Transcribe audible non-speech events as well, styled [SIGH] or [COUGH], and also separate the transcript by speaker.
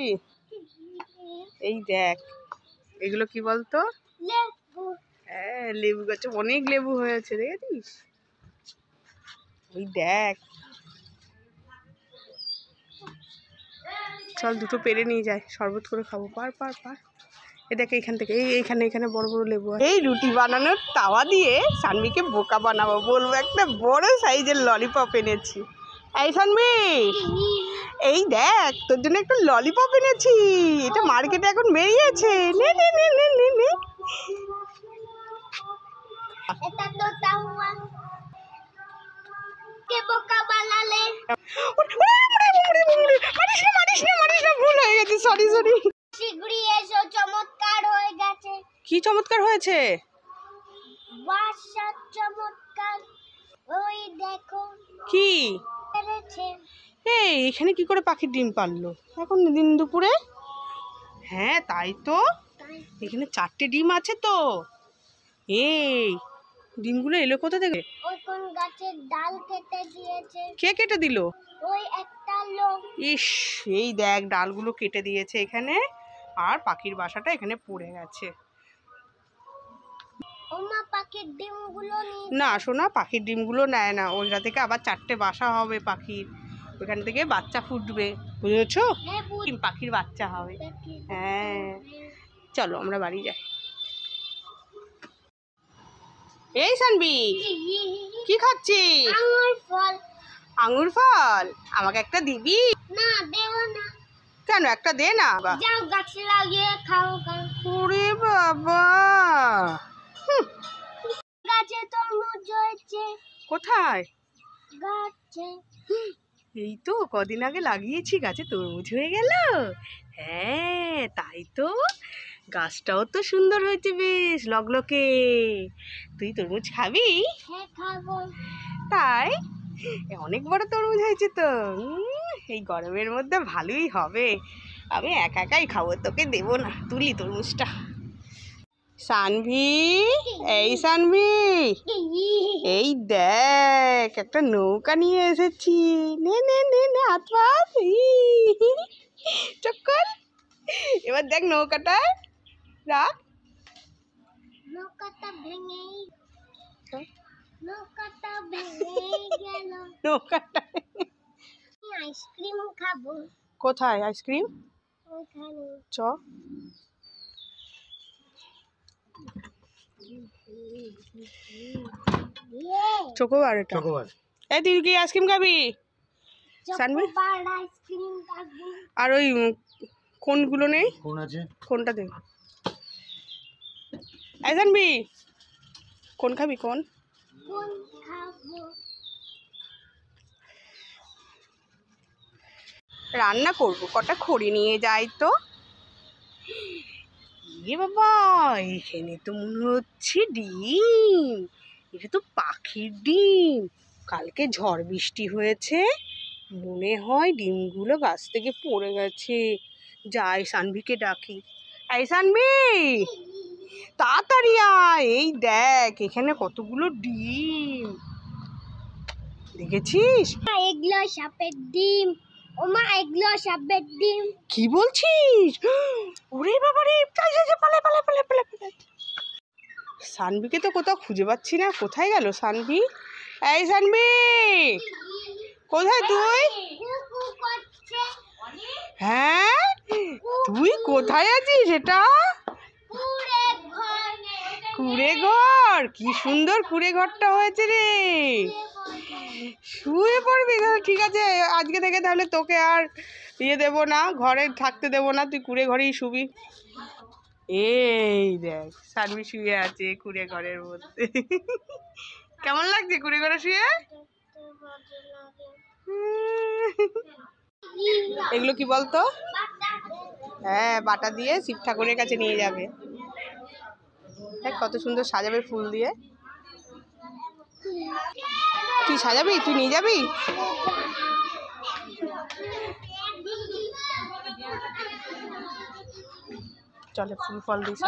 Speaker 1: খাবি এই দেখ এগুলো কি বলতো হ্যাঁ লেবু গাছে অনেক লেবু হয়েছে দেখেছিস এই দেখ চল দুটো পেরে নিয়ে যাই শরবত করে খাবো পার পার পার এ দেখ এইখান থেকে এই এইখানে এখানে বড় বড় লেবু এই রুটি বানানোর তাওয়া দিয়ে সানমিকে বোকা বানাবো বলবো একটা বড় সাইজের ললিপপ এনেছি এই সানমি এই দেখ তোর জন্য একটা ললিপপ এনেছি এটা মার্কেটে এখন বেরিয়েছে নে কি চমৎকার হয়েছে চমৎকার ওই দেখো কি এই এখানে কি করে পাখির ডিম পারলো এখন দিন দুপুরে হ্যাঁ তাই তো এখানে চারটে ডিম আছে তো এই ডিমগুলো এলো কোথা থেকে কে কেটে দিল ইস এই দেখ ডালগুলো কেটে দিয়েছে এখানে আর পাখির বাসাটা এখানে পড়ে গেছে না শোনা পাখির ডিমগুলো নেয় না ওইটা থেকে আবার চারটে বাসা হবে পাখির ওখান থেকে বাচ্চা ফুটবে বুঝেছ হ্যাঁ, পাখির বাচ্চা হবে হ্যাঁ চলো আমরা বাড়ি যাই এই সানবি কি খাচ্ছি আঙুর ফল আমাকে একটা দিবি না না কেন একটা দে না গাছ লাগিয়ে খাও বাবা কোথায় এই তো কদিন আগে লাগিয়েছি গাছে তরমুজ হয়ে গেল হ্যাঁ তাই তো গাছটাও তো সুন্দর হয়েছে বেশ লগলকে তুই তরমুজ খাবি হ্যাঁ, তাই অনেক বড় তরমুজ হয়েছে তো এই গরমের মধ্যে ভালোই হবে আমি একা একাই খাবো তোকে দেবো না তুলি তরমুজটা सानवी ए सानवी ए देख एकटा নৌকা নি এনেছে নে নে নে আтваছি চকল এবারে দেখ নৌকাটা রাখ নৌকাটা ভেঙেই তো নৌকাটা ভেঙে গেল [LAUGHS] নৌকাটা আমি আইসক্রিম খাব কোথায় আইসক্রিম কোথায় চ চকোবার এটা চকোবার এই তুই কি আইসক্রিম খাবি স্যান্ডউইচ আর ওই কোনগুলো নেই কোন আছে কোনটা দে এই জানবি কোন খাবি কোন কোন খাবো রান্না করব কটা খড়ি নিয়ে যাই তো এ বাবা এখানে তো মনে হচ্ছে ডিম এটা তো পাখির ডিম কালকে ঝড় বৃষ্টি হয়েছে মনে হয় ডিমগুলো গাছ থেকে পড়ে গেছে যাই সানভিকে ডাকি এই সানভি তাড়াতাড়ি আয় এই দেখ এখানে কতগুলো ডিম দেখেছিস এগুলো সাপের ডিম ও মা এগুলো সাপের ডিম কি বলছিস ওরে বাবা রে পালে পালে পালে পালে পালে সানবিকে তো কোথাও খুঁজে পাচ্ছি না কোথায় গেল সানবি এই সানবি কোথায় তুই হ্যাঁ তুই কোথায় আছিস এটা কুড়ে ঘর কি সুন্দর কুড়ে ঘরটা হয়েছে রে শুয়ে পড়বি ঠিক আছে আজকে থেকে তাহলে তোকে আর ইয়ে দেব না ঘরে থাকতে দেব না তুই কুড়ে ঘরেই শুবি এই দেখ সানমি শুয়ে আছে কুড়ে ঘরের মধ্যে কেমন লাগছে কুড়ে ঘরে শুয়ে এগুলো কি বলতো হ্যাঁ বাটা দিয়ে শিব ঠাকুরের কাছে নিয়ে যাবে দেখ কত সুন্দর সাজাবে ফুল দিয়ে তুই সাজাবি তুই নিয়ে যাবি চলে ফুল ফল দিস